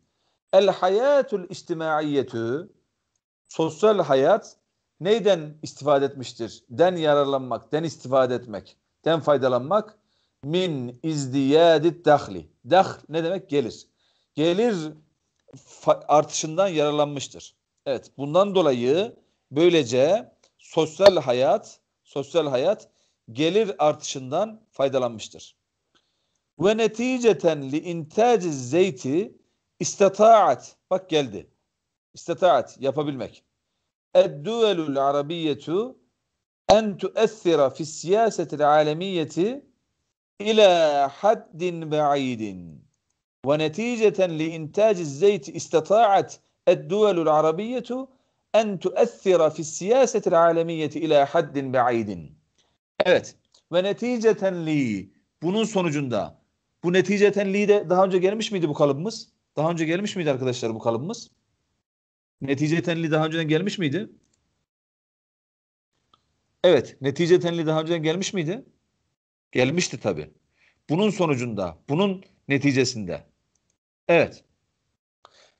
El hayatul içtimaiyyetü sosyal hayat neyden istifade etmiştir? Den yararlanmak, den istifade etmek, den faydalanmak min izdiyadit dahli. Dahl ne demek? Gelir. Gelir artışından yararlanmıştır. Evet bundan dolayı böylece sosyal hayat sosyal hayat gelir artışından faydalanmıştır. Ve neticeten li intaci zeyti istataat bak geldi. İstataat yapabilmek. Ed-duvelul arabiyyetu en tuessira fi siyasetil alemiyeti ila haddin ba'idin. Ve neticeten li intaci zeyti istataat ed-duvelul arabiyyetu en tuessira fi siyasetil alemiyeti ila haddin ba'idin. Evet. Ve neticeten li. Bunun sonucunda. Bu neticeten li de daha önce gelmiş miydi bu kalıbımız? Daha önce gelmiş miydi arkadaşlar bu kalıbımız? Neticeten li daha önceden gelmiş miydi? Evet. Neticeten li daha önceden gelmiş miydi? Gelmişti tabi. Bunun sonucunda. Bunun neticesinde. Evet.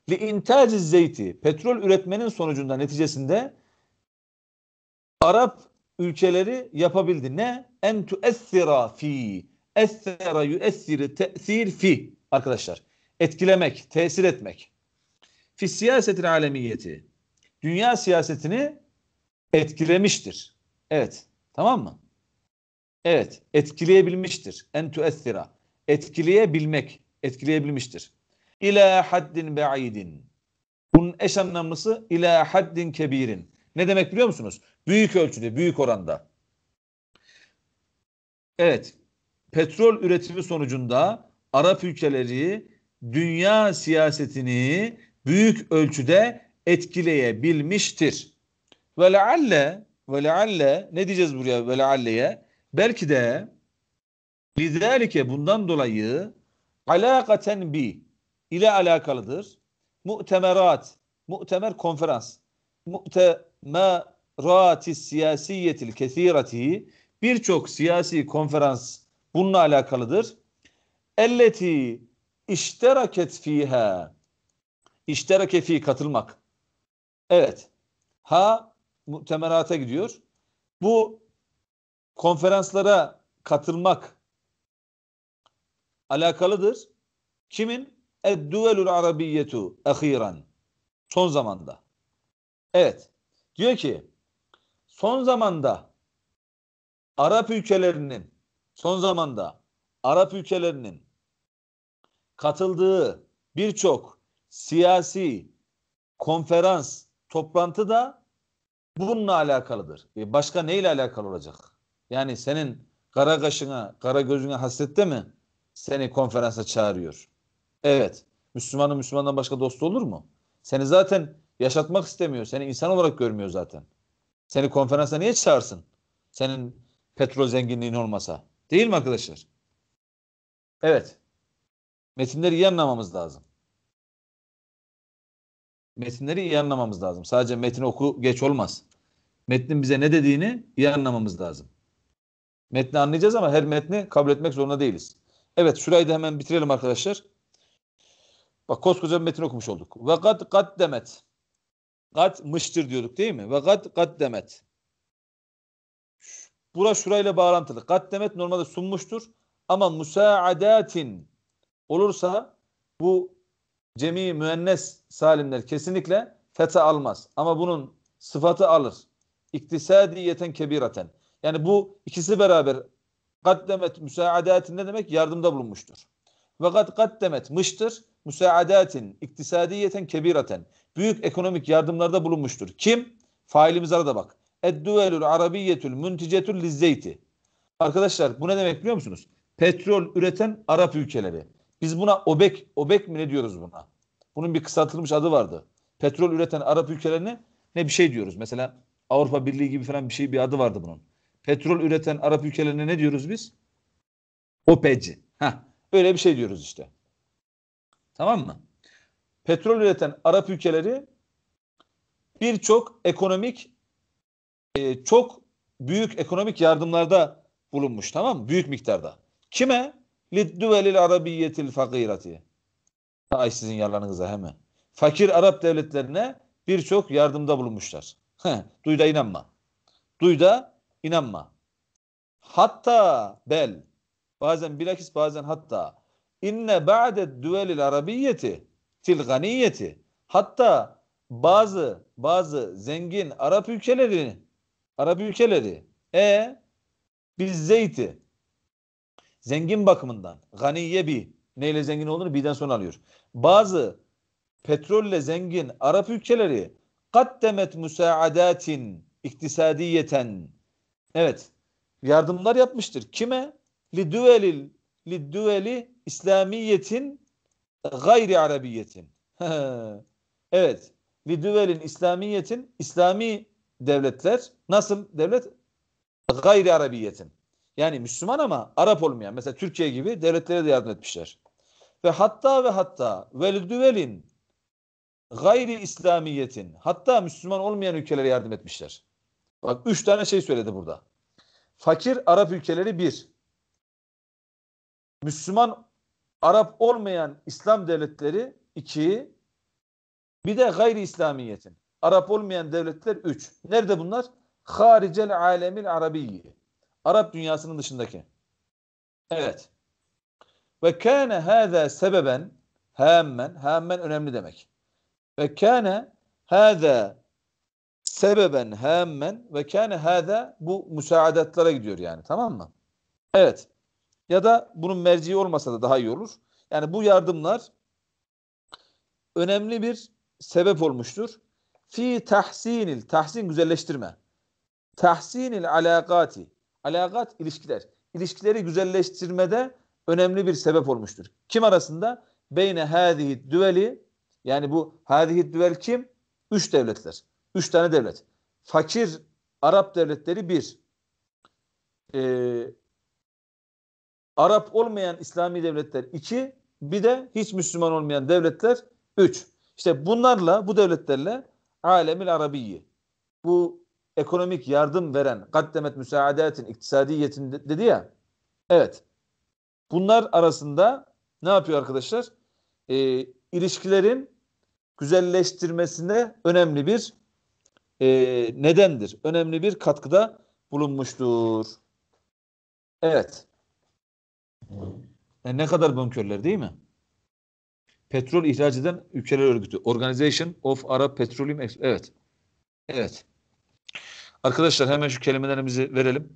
Li intaciz zeyti. Petrol üretmenin sonucunda neticesinde Arap ülkeleri yapabildi. Ne? En tuessira fi. Essera yuessiri tesir fi. Arkadaşlar etkilemek, tesir etmek. Fi siyasetin alemiyeti. Dünya siyasetini etkilemiştir. Evet. Tamam mı? Evet. Etkileyebilmiştir. En tuessira. Etkileyebilmek. Etkileyebilmiştir. İlâ haddin ba'idin. Bunun eş anlamlısı ilâ haddin kebirin. Ne demek biliyor musunuz? Büyük ölçüde, büyük oranda. Evet, petrol üretimi sonucunda Arap ülkeleri dünya siyasetini büyük ölçüde etkileyebilmiştir. Ve lealle, ve lealle, ne diyeceğiz buraya ve lealleye? Belki de lidelike bundan dolayı alakaten bi ile alakalıdır. Mu'temerat, mu'temer konferans. Mu'te Ma merati siyasiyetil kesireti birçok siyasi konferans bununla alakalıdır. Elleti işteraket fiha işterake fi katılmak. Evet. Ha muhtemerata gidiyor. Bu konferanslara katılmak alakalıdır. Kimin? Edduvelul arabiyyetu ehiran. Son zamanda. Evet. Diyor ki son zamanda Arap ülkelerinin son zamanda Arap ülkelerinin katıldığı birçok siyasi konferans toplantı da bununla alakalıdır. E başka neyle alakalı olacak? Yani senin kara kaşına, kara gözüne hasrette mi seni konferansa çağırıyor? Evet. Müslümanın Müslümandan başka dostu olur mu? Seni zaten yaşatmak istemiyor. Seni insan olarak görmüyor zaten. Seni konferansa niye çağırsın? Senin petrol zenginliğin olmasa. Değil mi arkadaşlar? Evet. Metinleri iyi anlamamız lazım. Metinleri iyi anlamamız lazım. Sadece metin oku geç olmaz. Metnin bize ne dediğini iyi anlamamız lazım. Metni anlayacağız ama her metni kabul etmek zorunda değiliz. Evet şurayı da hemen bitirelim arkadaşlar. Bak koskoca bir metin okumuş olduk. Ve kad demet. Gat mıştır diyorduk değil mi? Ve gat gat demet. Bura şurayla bağlantılı. Gat demet normalde sunmuştur. Ama musaadatin olursa bu cemi müennes salimler kesinlikle fete almaz. Ama bunun sıfatı alır. İktisadiyeten kebiraten. Yani bu ikisi beraber gat demet müsaadatin ne demek? Yardımda bulunmuştur. Ve gat gat demet mıştır müsaadatin iktisadiyeten kebireten büyük ekonomik yardımlarda bulunmuştur. Kim? Failimize arada bak. Edduvelül arabiyetül münticetül lizzeyti. Arkadaşlar bu ne demek biliyor musunuz? Petrol üreten Arap ülkeleri. Biz buna OBEK, OBEK mi ne diyoruz buna? Bunun bir kısaltılmış adı vardı. Petrol üreten Arap ülkelerine ne bir şey diyoruz. Mesela Avrupa Birliği gibi falan bir şey bir adı vardı bunun. Petrol üreten Arap ülkelerine ne diyoruz biz? OPEC. Heh, öyle bir şey diyoruz işte. Tamam mı? Petrol üreten Arap ülkeleri birçok ekonomik e, çok büyük ekonomik yardımlarda bulunmuş tamam mı? Büyük miktarda. Kime? Liddüvelil arabiyyetil fakirati. Ay sizin yarlarınıza hemen. Fakir Arap devletlerine birçok yardımda bulunmuşlar. Duyda inanma. Duyda inanma. Hatta bel. Bazen bilakis bazen hatta inne ba'de düelil arabiyeti fil ganiyeti hatta bazı bazı zengin Arap ülkeleri Arap ülkeleri e biz zeyti zengin bakımından ganiye bir neyle zengin olur? birden sonra alıyor. Bazı petrolle zengin Arap ülkeleri kattemet müsaadatin iktisadiyeten evet yardımlar yapmıştır. Kime? Li düelil li düeli İslamiyetin gayri Arabiyetin. evet. Lidüvelin İslamiyetin İslami devletler nasıl devlet? Gayri Arabiyetin. Yani Müslüman ama Arap olmayan. Mesela Türkiye gibi devletlere de yardım etmişler. Ve hatta ve hatta velidüvelin gayri İslamiyetin hatta Müslüman olmayan ülkelere yardım etmişler. Bak üç tane şey söyledi burada. Fakir Arap ülkeleri bir. Müslüman Arap olmayan İslam devletleri iki, bir de gayri İslamiyetin. Arap olmayan devletler üç. Nerede bunlar? Haricel alemil arabiyyi. Arap dünyasının dışındaki. Evet. Ve kâne hâzâ sebeben hemen hemen önemli demek. Ve kâne hâzâ sebeben hemen ve kâne hâzâ bu müsaadatlara gidiyor yani tamam mı? Evet ya da bunun merciği olmasa da daha iyi olur. Yani bu yardımlar önemli bir sebep olmuştur. Fi tahsinil, tahsin güzelleştirme. Tahsinil alakati, alakat ilişkiler. İlişkileri güzelleştirmede önemli bir sebep olmuştur. Kim arasında? Beyne hadihi düveli, yani bu hadihi düvel kim? Üç devletler. Üç tane devlet. Fakir Arap devletleri bir. Ee, Arap olmayan İslami devletler 2, bir de hiç Müslüman olmayan devletler 3. İşte bunlarla, bu devletlerle alemil arabiyi, bu ekonomik yardım veren kaddemet müsaadetin iktisadiyetin dedi ya. Evet. Bunlar arasında ne yapıyor arkadaşlar? E, ilişkilerin güzelleştirmesine önemli bir e, nedendir. Önemli bir katkıda bulunmuştur. Evet. Yani e, ne kadar bonkörler değil mi? Petrol ihraç eden ülkeler örgütü. Organization of Arab Petroleum Ex Evet. Evet. Arkadaşlar hemen şu kelimelerimizi verelim.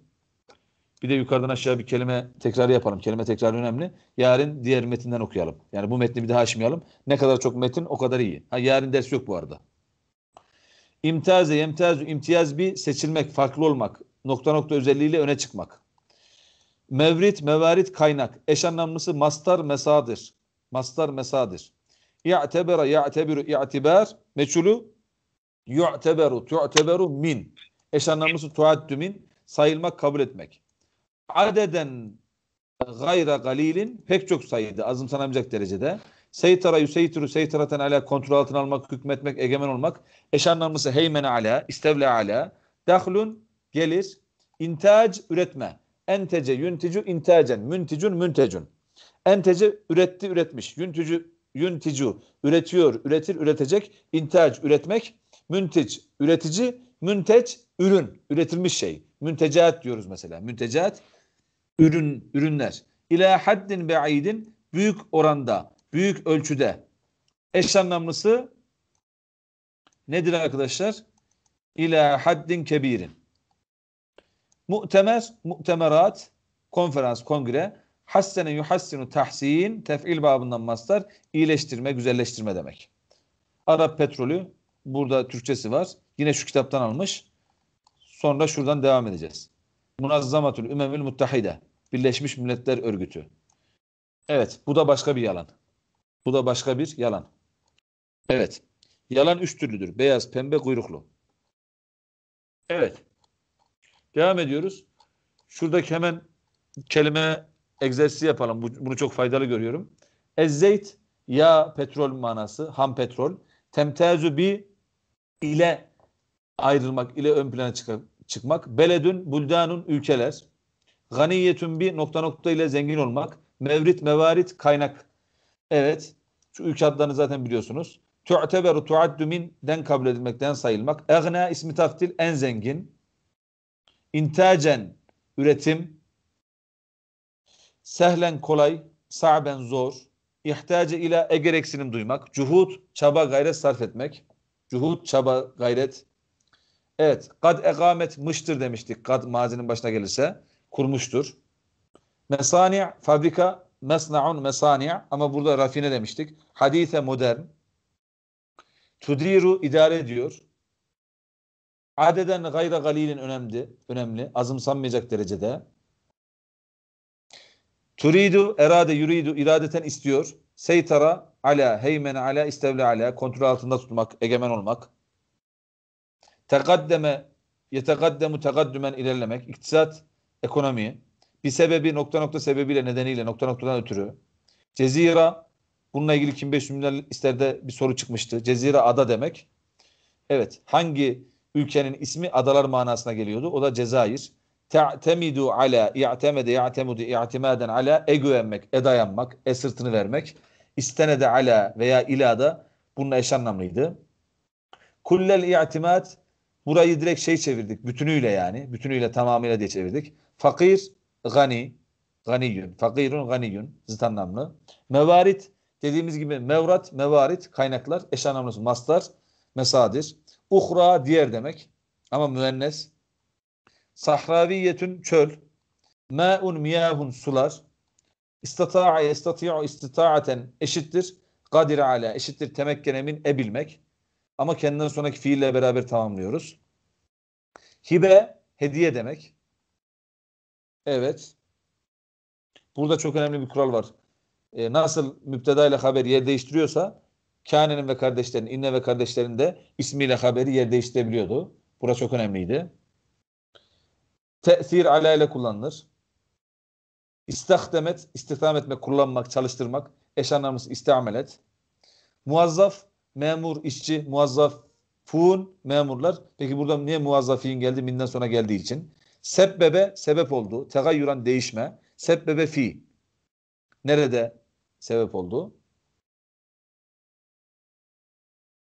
Bir de yukarıdan aşağı bir kelime tekrarı yapalım. Kelime tekrarı önemli. Yarın diğer metinden okuyalım. Yani bu metni bir daha açmayalım. Ne kadar çok metin o kadar iyi. Ha yarın ders yok bu arada. İmtiaz, imtiyaz, imtiyaz bir seçilmek, farklı olmak, nokta nokta özelliğiyle öne çıkmak. Mevrit, mevarit, kaynak. Eş anlamlısı mastar, mesadır. Mastar, mesadır. Ya'tebera, ya'tebiru, i'tibar. Meçhulü yu'teberu, tu'teberu min. Eş anlamlısı tuaddü min. Sayılmak, kabul etmek. Adeden gayra galilin pek çok sayıda azımsanamayacak derecede. Seytara yuseytiru seytaraten ala kontrol altına almak, hükmetmek, egemen olmak. Eş anlamlısı heymen ala, istevle ala. Dahlun gelir. İntac üretme. Entece yünticu intacen. Münticun müntecun. Entece üretti üretmiş. Yünticu yünticu üretiyor, üretir, üretecek. İntac üretmek. Müntic üretici. Münteç ürün, üretilmiş şey. Müntecaat diyoruz mesela. Müntecaat ürün, ürünler. İlâ haddin be'idin büyük oranda, büyük ölçüde. Eş anlamlısı nedir arkadaşlar? İlâ haddin kebirin. Mu'temer, mu'temerat, konferans, kongre. Hassene yuhassinu tahsin, tef'il babından mastar, iyileştirme, güzelleştirme demek. Arap petrolü, burada Türkçesi var. Yine şu kitaptan almış. Sonra şuradan devam edeceğiz. Munazzamatül Ümemül Muttahide. Birleşmiş Milletler Örgütü. Evet, bu da başka bir yalan. Bu da başka bir yalan. Evet. Yalan üç türlüdür. Beyaz, pembe, kuyruklu. Evet. Devam ediyoruz. Şuradaki hemen kelime egzersizi yapalım. bunu çok faydalı görüyorum. Ezzeyt ya petrol manası, ham petrol. Temtezu bi ile ayrılmak, ile ön plana çık çıkmak. Beledün, buldanun, ülkeler. Ganiyetün bi nokta nokta ile zengin olmak. Mevrit, mevarit, kaynak. Evet. Şu ülke adlarını zaten biliyorsunuz. Tu'teberu tu'addu den kabul edilmekten sayılmak. Egna ismi taftil en zengin. İntacen üretim sehlen kolay, sa'ben zor. İhtace ile e gereksinim duymak. Cuhut, çaba gayret sarf etmek. Cuhut, çaba gayret. Evet, kad ekamet mıştır demiştik. Kad mazinin başına gelirse kurmuştur. Mesani fabrika, mesnaun mesani ama burada rafine demiştik. Hadise modern. Tudiru idare ediyor. Adeden gayra galilin önemli, önemli, azımsanmayacak derecede. Turidu, erade, yuridu, iradeten istiyor. Seytara, ala, heymene, ala, istevle, ala, kontrol altında tutmak, egemen olmak. Tekaddeme, yetekaddemu, tekaddümen, ilerlemek. İktisat, ekonomi. Bir sebebi, nokta nokta sebebiyle, nedeniyle, nokta noktadan ötürü. Cezira, bununla ilgili 2500 milyar isterde bir soru çıkmıştı. Cezira, ada demek. Evet, hangi ülkenin ismi adalar manasına geliyordu. O da Cezayir. Te'temidu ala, i'temede, i'temudu, i'timaden ala, e güvenmek, e dayanmak, e sırtını vermek. İstenede ala veya ila da bunun eş anlamlıydı. Kullel i'timad, burayı direkt şey çevirdik, bütünüyle yani, bütünüyle tamamıyla diye çevirdik. Fakir, gani, ganiyun, fakirun, ganiyun, zıt anlamlı. Mevarit, dediğimiz gibi mevrat, mevarit, kaynaklar, eş anlamlısı, maslar, mesadir. Uhra diğer demek. Ama müennes. Sahraviyetün çöl. Ma'un miyahun sular. İstata'a yestati'u istita'aten eşittir. Kadir ala eşittir temekkene min ebilmek. Ama kendinden sonraki fiille beraber tamamlıyoruz. Hibe hediye demek. Evet. Burada çok önemli bir kural var. E, nasıl müpteda ile haber yer değiştiriyorsa Kane'nin ve kardeşlerinin, İnne ve kardeşlerinin de ismiyle haberi yer değiştirebiliyordu. Burası çok önemliydi. Tesir ala ile kullanılır. İstahdemet, istihdam etmek, kullanmak, çalıştırmak. Eş anlamlısı istiamelet. Muazzaf, memur, işçi, muazzaf, fuun, memurlar. Peki burada niye muazzafin geldi? Minden sonra geldiği için. Sebbebe, sebep oldu. Tegayyuran, değişme. Sebbebe fi. Nerede sebep oldu?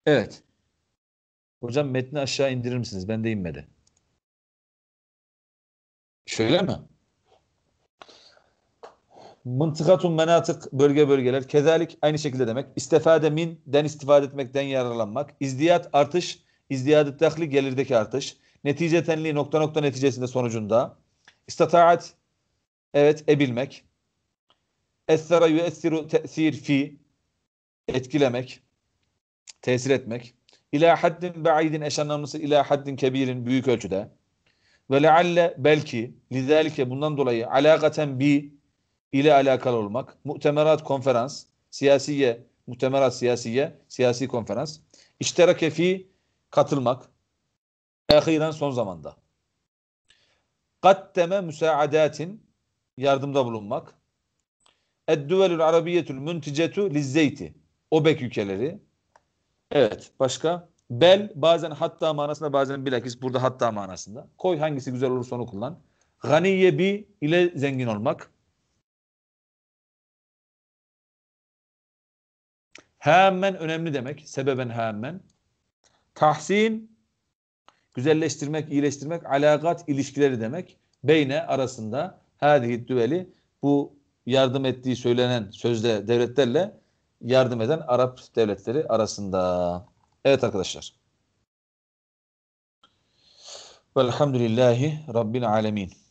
Evet. Hocam metni aşağı indirir misiniz? Ben de inmedi. Şöyle mi? Mıntıkatun menatık bölge bölgeler. Kezalik aynı şekilde demek. İstifade min den istifade etmekten yararlanmak. İzdiyat artış. İzdiyadet dahli gelirdeki artış. Netice tenliği nokta nokta neticesinde sonucunda. İstataat evet ebilmek. Essere yüessiru tesir fi etkilemek tesir etmek. İlâ haddin ba'idin eş anlamlısı ilâ haddin kebirin büyük ölçüde. Ve lealle belki lidalike bundan dolayı alakaten bi ile alakalı olmak. Muhtemerat konferans, siyasiye, muhtemerat siyasiye, siyasi konferans. İşterake fi katılmak. Ehiren son zamanda. Katteme müsaadatin yardımda bulunmak. Eddüvelül arabiyyetül münticetu lizzeyti. OBEK ülkeleri Evet. Başka? Bel bazen hatta manasında bazen bilakis burada hatta manasında. Koy hangisi güzel olursa onu kullan. Ganiye bi ile zengin olmak. Hemen önemli demek. Sebeben hemen. Tahsin güzelleştirmek, iyileştirmek, alakat ilişkileri demek. Beyne arasında hadihi düveli bu yardım ettiği söylenen sözde devletlerle yardım eden Arap devletleri arasında. Evet arkadaşlar. Velhamdülillahi Rabbil alemin.